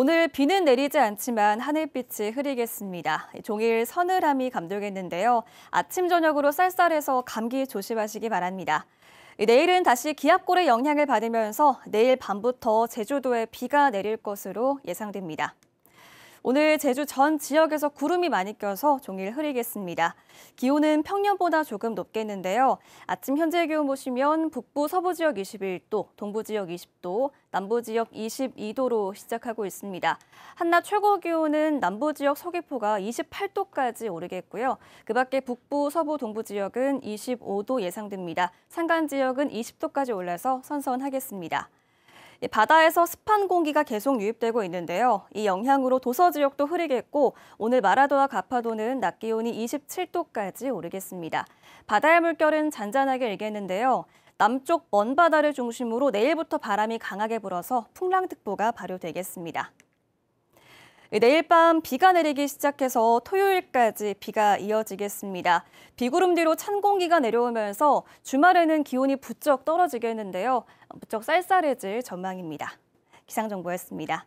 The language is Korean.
오늘 비는 내리지 않지만 하늘빛이 흐리겠습니다. 종일 서늘함이 감돌겠는데요. 아침 저녁으로 쌀쌀해서 감기 조심하시기 바랍니다. 내일은 다시 기압골의 영향을 받으면서 내일 밤부터 제주도에 비가 내릴 것으로 예상됩니다. 오늘 제주 전 지역에서 구름이 많이 껴서 종일 흐리겠습니다. 기온은 평년보다 조금 높겠는데요. 아침 현재 기온 보시면 북부 서부 지역 21도, 동부 지역 20도, 남부 지역 22도로 시작하고 있습니다. 한낮 최고 기온은 남부 지역 서귀포가 28도까지 오르겠고요. 그 밖에 북부, 서부, 동부 지역은 25도 예상됩니다. 산간 지역은 20도까지 올라서 선선하겠습니다. 바다에서 습한 공기가 계속 유입되고 있는데요. 이 영향으로 도서 지역도 흐리겠고 오늘 마라도와 가파도는 낮 기온이 27도까지 오르겠습니다. 바다의 물결은 잔잔하게 일겠는데요. 남쪽 먼 바다를 중심으로 내일부터 바람이 강하게 불어서 풍랑특보가 발효되겠습니다. 네, 내일 밤 비가 내리기 시작해서 토요일까지 비가 이어지겠습니다. 비구름 뒤로 찬 공기가 내려오면서 주말에는 기온이 부쩍 떨어지겠는데요. 부쩍 쌀쌀해질 전망입니다. 기상정보였습니다.